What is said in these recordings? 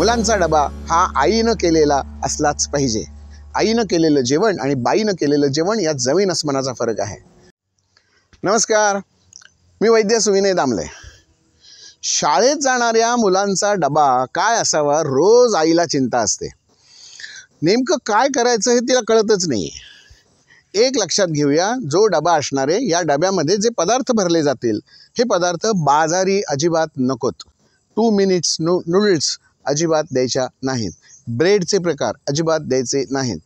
मुलांचा डबा हा आईनं केलेला असलाच पाहिजे आईनं केलेलं जेवण आणि बाईनं केलेलं जेवण यात जमीन अस्मानाचा फरक आहे नमस्कार मी वैद्य सुविनय दामले शाळेत जाणाऱ्या मुलांचा डबा काय असावा रोज आईला चिंता असते नेमकं काय करायचं हे तिला कळतच नाही एक लक्षात घेऊया जो डबा असणारे या डब्यामध्ये जे पदार्थ भरले जातील हे पदार्थ बाजारी अजिबात नकोत टू मिनिट्स नू नूडल्स अजिबात द्यायच्या नाहीत ब्रेडचे प्रकार अजिबात द्यायचे नाहीत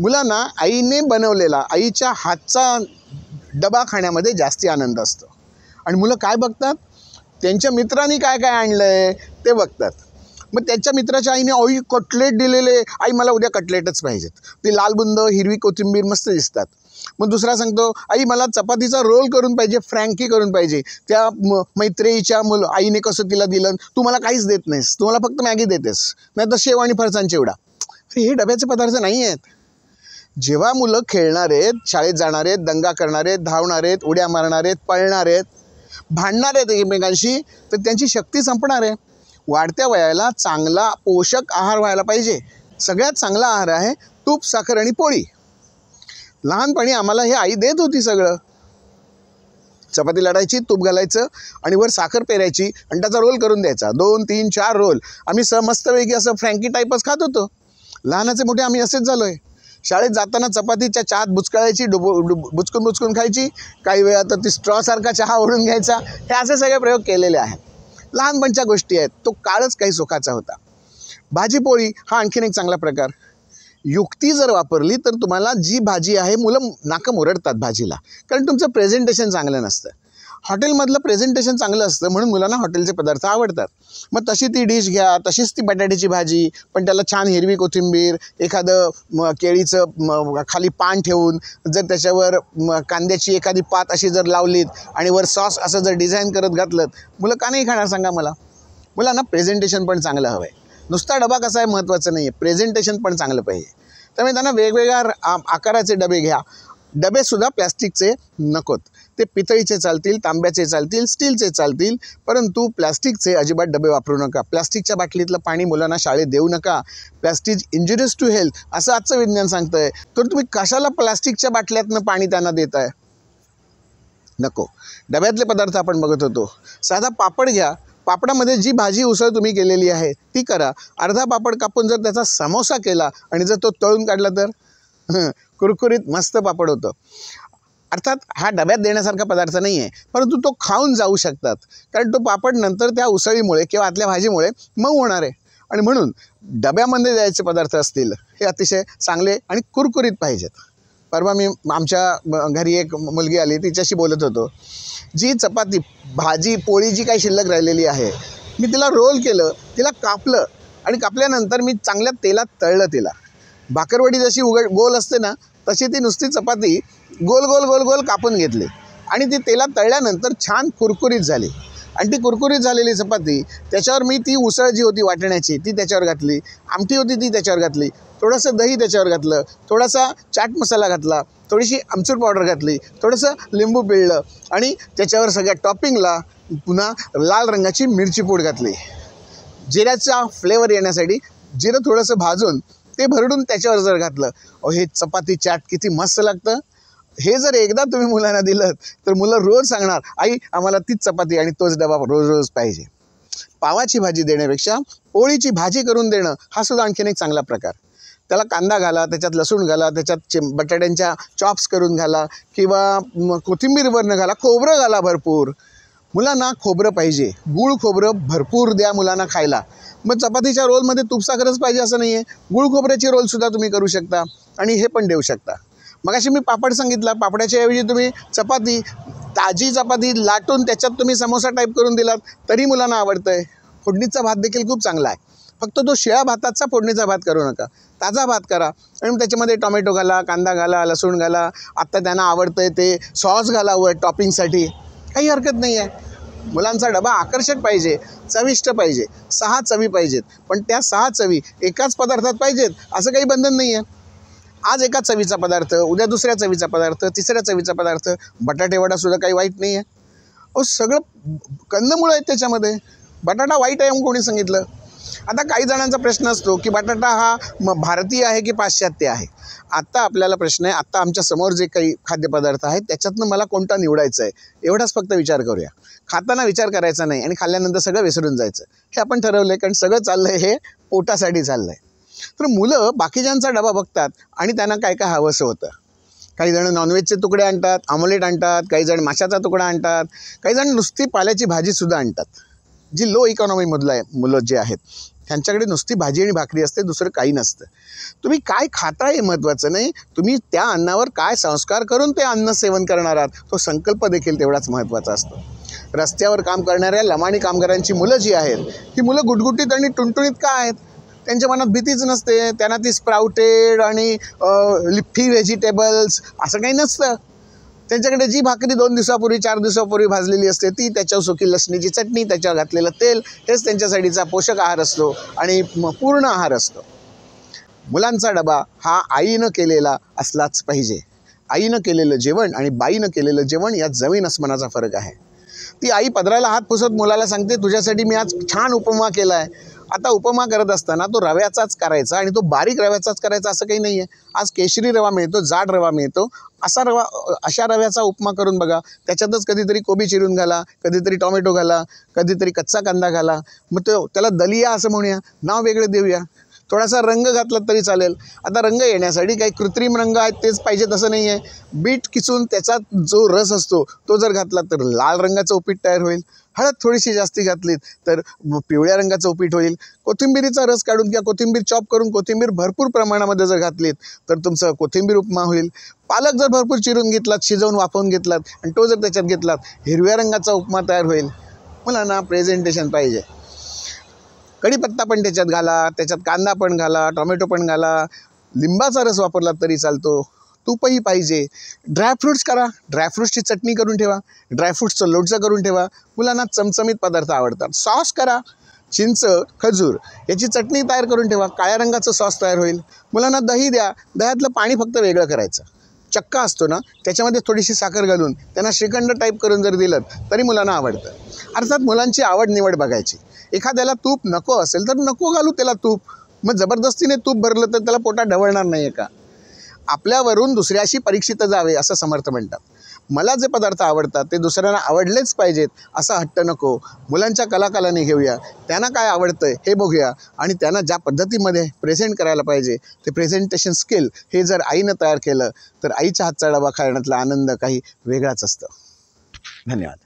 मुलांना आईने बनवलेला आईच्या हातचा डबा खाण्यामध्ये जास्ती आनंद असतो आणि मुलं काय बघतात त्यांच्या मित्रांनी काय काय आणलं आहे ते बघतात मग त्याच्या मित्राच्या आईने आई कटलेट दिलेले आई मला उद्या कटलेटच पाहिजेत लाल लालबुंद हिरवी कोथिंबीर मस्त दिसतात मग दुसरा सांगतो आई मला चपातीचा रोल करून पाहिजे फ्रँकी करून पाहिजे त्या म मुल आईने कसं तिला दिलं तू मला काहीच देत नाहीस तू मला फक्त मॅगी देतेस नाही तर शेव आणि फरसाण चिवडा हे डब्याचे पदार्थ नाही आहेत जेव्हा मुलं खेळणार आहेत शाळेत जाणार आहेत दंगा करणार आहेत धावणार आहेत उड्या मारणार आहेत पळणार आहेत भांडणार आहेत एकमेकांशी तर त्यांची शक्ती संपणार आहे वाढत्या वयाला चांगला पोषक आहार व्हायला पाहिजे सगळ्यात चांगला आहार आहे तूप साखर आणि पोळी लहानपणी आम्हाला हे आई देत होती सगळं चपाती लढायची तूप घालायचं आणि वर साखर पेरायची आणि त्याचा रोल करून द्यायचा दोन तीन चार रोल आम्ही स मस्तपैकी असं फ्रँकी टाईपच खात होतो लहानाचे मोठे आम्ही असेच झालो आहे शाळेत जाताना चपातीच्या चहात बुचकळायची डुबो डुब बुचकून बुचकून खायची काही वेळा तर ती स्ट्रॉसारखा चहा ओढून घ्यायचा हे असे सगळे प्रयोग केलेले आहेत लहानपणच्या गोष्टी आहेत तो काळच काही सुखाचा होता भाजीपोळी हा आणखीन एक चांगला प्रकार युक्ती जर वापरली तर तुम्हाला जी भाजी आहे मुलं नाकं मुरडतात भाजीला कारण तुमचं प्रेझेंटेशन चांगलं नसतं हॉटेलमधलं प्रेझेंटेशन चांगलं असतं म्हणून मुलांना हॉटेलचे पदार्थ आवडतात मग तशी ती डिश घ्या तशीच ती बटाट्याची भाजी पण त्याला छान हिरवी कोथिंबीर एखादं केळीचं खाली पान ठेवून जर त्याच्यावर कांद्याची एखादी पात अशी जर लावलीत आणि वर सॉस असं जर डिझाईन करत घातलं मुलं का नाही खाणार सांगा मला मुलांना प्रेझेंटेशन पण चांगलं हवं आहे नुसता डबा कसा आहे महत्त्वाचं नाही आहे प्रेझेंटेशन पण चांगलं पाहिजे तर मी त्यांना वेगवेगळ्या आकाराचे डबे घ्या डबेसुद्धा प्लॅस्टिकचे नकोत ते पितळीचे चालतील तांब्याचे चालतील स्टीलचे चालतील परंतु प्लॅस्टिकचे अजिबात डबे वापरू नका प्लॅस्टिकच्या बाटलीतलं पाणी मुलांना शाळेत देऊ नका प्लॅस्टिक इंजुरियस टू हेल्थ असं आजचं विज्ञान सांगतं आहे तर तुम्ही कशाला प्लॅस्टिकच्या बाटल्यातनं पाणी त्यांना देत आहे नको डब्यातले पदार्थ आपण बघत होतो साधा पापड घ्या पापडामध्ये जी भाजी उसळ तुम्ही केलेली आहे ती करा अर्धा पापड कापून जर त्याचा समोसा केला आणि जर तो तळून काढला तर कुरकुरीत मस्त पापड होतं अर्थात हा डब्यात देण्यासारखा पदार्थ नाही आहे परंतु तो खाऊन जाऊ शकतात कारण तो पापड नंतर त्या उसळीमुळे किंवा आतल्या भाजीमुळे मऊ होणार आहे आणि म्हणून डब्यामध्ये द्यायचे पदार्थ असतील हे अतिशय चांगले आणि कुरकुरीत पाहिजेत परवा मी आमच्या घरी एक मुलगी आली तिच्याशी बोलत होतो जी चपाती भाजी पोळी जी काही शिल्लक राहिलेली आहे मी तिला रोल केलं तिला कापलं आणि कापल्यानंतर मी चांगल्या तेलात तळलं तिला भाकरवडी जशी उघड गोल असते ना तशी ती नुसती चपाती गोल गोल गोल गोल कापून घेतली आणि ती तेलात तळल्यानंतर छान कुरकुरीत झाली आणि ती कुरकुरीत झालेली चपाती त्याच्यावर मी ती उसळ जी होती वाटण्याची ती त्याच्यावर घातली आमटी होती ती त्याच्यावर घातली थोडंसं दही त्याच्यावर घातलं थोडासा चाट मसाला घातला थोडीशी आमचूर पावडर घातली थोडंसं लिंबू पिळलं आणि त्याच्यावर सगळ्या टॉपिंगला पुन्हा लाल रंगाची मिरची पूड घातली जिऱ्याचा फ्लेवर येण्यासाठी जिरं थोडंसं भाजून ते भरडून त्याच्यावर जर घातलं अहो हे चपाती चाट किती मस्त लागतं हे जर एकदा तुम्ही मुलांना दिलं तर मुलं रोज सांगणार आई आम्हाला तीच चपाती आणि तोच डबा रोज रोज पाहिजे पावाची भाजी देण्यापेक्षा पोळीची भाजी करून देणं हा सुद्धा आणखीन एक चांगला प्रकार त्याला कांदा घाला त्याच्यात लसूण घाला त्याच्यात चे बटाट्यांच्या चॉप्स करून घाला किंवा कोथिंबीर घाला खोबरं घाला भरपूर मुलांना खोबरं पाहिजे गुळ खोबरं भरपूर द्या मुलांना खायला मग चपातीच्या रोलमध्ये तुपसाखरच पाहिजे असं नाही आहे गुळ खोबऱ्याची रोलसुद्धा तुम्ही करू शकता आणि हे पण देऊ शकता मग अशी मी पापड सांगितला पापडाच्या ऐवजी तुम्ही चपाती ताजी चपाती लाटून त्याच्यात तुम्ही समोसा टाईप करून दिलात तरी मुलांना आवडतं आहे फोडणीचा भात देखील खूप चांगला आहे फक्त तो शिळा भाताचा फोडणीचा भात करू नका ताजा भात करा आणि त्याच्यामध्ये टोमॅटो घाला कांदा घाला लसूण घाला आत्ता त्यांना आवडतं आहे ते सॉस घालावं टॉपिंगसाठी काही हरकत नाही आहे मुलांचा डबा आकर्षक पाहिजे चविष्ट पाहिजे सहा चवी पाहिजेत पण त्या सहा चवी एकाच पदार्थात पाहिजेत असं काही बंधन नाही आहे आज एका चवीचा पदार्थ उद्या दुसऱ्या चवीचा पदार्थ तिसऱ्या चवीचा पदार्थ सुद्धा काही वाईट नाही आहे अहो सगळं कंदमुळं आहेत त्याच्यामध्ये बटाटा वाईट आहे म्हणून कोणी सांगितलं आता काही जणांचा प्रश्न असतो की बटाटा हा म भारतीय आहे की पाश्चात्य आहे आत्ता आपल्याला प्रश्न आहे आत्ता आमच्यासमोर जे काही खाद्यपदार्थ आहेत त्याच्यातनं मला कोणता निवडायचा आहे एवढाच फक्त विचार करूया खाताना विचार करायचा नाही आणि खाल्ल्यानंतर सगळं विसरून जायचं हे आपण ठरवलं आहे कारण सगळं चाललं आहे हे पोटासाठी चाललं आहे तर मुलं बाकीच्यांचा डबा बघतात आणि त्यांना काय काय हवंसं होतं काही जण नॉनव्हेजचे तुकडे आणतात आमलेट आणतात काही जण माशाचा तुकडा आणतात काही जण नुसती पाल्याची भाजीसुद्धा आणतात जी लो इकॉनॉमीमधलं आहे मुलं जे आहेत त्यांच्याकडे नुसती भाजी आणि भाकरी असते दुसरं काही नसतं तुम्ही काय खाता हे महत्त्वाचं नाही तुम्ही त्या अन्नावर काय संस्कार करून ते अन्न सेवन करणार आहात तो संकल्प देखील तेवढाच महत्त्वाचा असतो रस्त्यावर काम करणाऱ्या लमाणी कामगारांची मुलं जी आहेत ती मुलं गुटगुटीत आणि टुणटुणीत का आहेत त्यांच्या मनात भीतीच नसते त्यांना ती स्प्राउटेड आणि लिफ्टी व्हेजिटेबल्स असं काही नसतं त्यांच्याकडे जी भाकरी दोन दिवसापूर्वी चार दिवसापूर्वी भाजलेली असते ती त्याच्यावर सुखी लसणीची चटणी त्याच्यावर घातलेलं तेल हेच त्यांच्यासाठीचा पोषक आहार असतो आणि पूर्ण आहार असतो मुलांचा डबा हा आईनं केलेला असलाच पाहिजे आईनं केलेलं जेवण आणि बाईनं केलेलं जेवण यात जमीन अस्मानाचा फरक आहे ती आई पदराला हात पुसत मुलाला सांगते तुझ्यासाठी मी आज छान उपमा केला आहे आता उपमा करत असताना तो रव्याचाच करायचा आणि तो बारीक रव्याचाच करायचा असं काही नाही आहे आज केशरी रवा मिळतो जाड रवा मिळतो असा रवा अशा रव्याचा उपमा करून बघा त्याच्यातच कधीतरी कोबी चिरून घाला कधीतरी टॉमॅटो घाला कधीतरी कच्चा कांदा घाला मग तो त्याला दलिया असं म्हणूया नाव वेगळं देऊया थोडासा रंग घातला तरी चालेल आता रंग येण्यासाठी काही कृत्रिम रंग आहेत तेच पाहिजे तसं नाही आहे बीट किसून त्याचा जो रस असतो तो जर घातला तर लाल रंगाचं उपीट तयार होईल हळद थोडीशी जास्ती घातलीत तर पिवळ्या रंगाचं उपीट होईल कोथिंबीरीचा रस काढून किंवा कोथिंबीर चॉप करून कोथिंबीर भरपूर प्रमाणामध्ये जर घातलीत तर तुमचं कोथिंबीर उपमा होईल पालक जर भरपूर चिरून घेतलात शिजवून वाफवून घेतलात आणि तो जर त्याच्यात घेतलात हिरव्या रंगाचा उपमा तयार होईल मुलांना प्रेझेंटेशन पाहिजे कढीपत्ता पण त्याच्यात घाला त्याच्यात कांदा पण घाला टॉमॅटो पण घाला लिंबाचा रस वापरला तरी चालतो तूपही पाहिजे ड्रायफ्रूट्स करा ड्रायफ्रुट्सची चटणी करून ठेवा ड्रायफ्रुट्सचं लोणचं करून ठेवा मुलांना चमचमीत पदार्थ आवडतात सॉस करा चिंच खजूर याची चटणी तयार करून ठेवा काळ्या रंगाचं सॉस तयार होईल मुलांना दही द्या दह्यातलं पाणी फक्त वेगळं करायचं चक्का असतो ना त्याच्यामध्ये थोडीशी साखर घालून त्यांना श्रीखंड टाईप करून जर दिलं तरी मुलांना आवडतं अर्थात मुलांची आवड निवड बघायची एखाद्याला तूप नको असेल तर नको घालू त्याला तूप मग जबरदस्तीने तूप भरलं तर त्याला पोटात ढवळणार नाही आहे का आपल्यावरून दुसऱ्याशी परीक्षित जावे असं समर्थ म्हणतात मला जे पदार्थ आवडतात ते दुसऱ्यांना आवडलेच पाहिजेत असा हट्ट नको मुलांच्या कलाकालाने घेऊया त्यांना काय आवडतं हे बघूया आणि त्यांना ज्या पद्धतीमध्ये प्रेझेंट करायला पाहिजे ते प्रेझेंटेशन स्किल हे जर आईनं तयार केलं तर आईच्या हातचा डबा खाण्यातला आनंद काही वेगळाच असतं धन्यवाद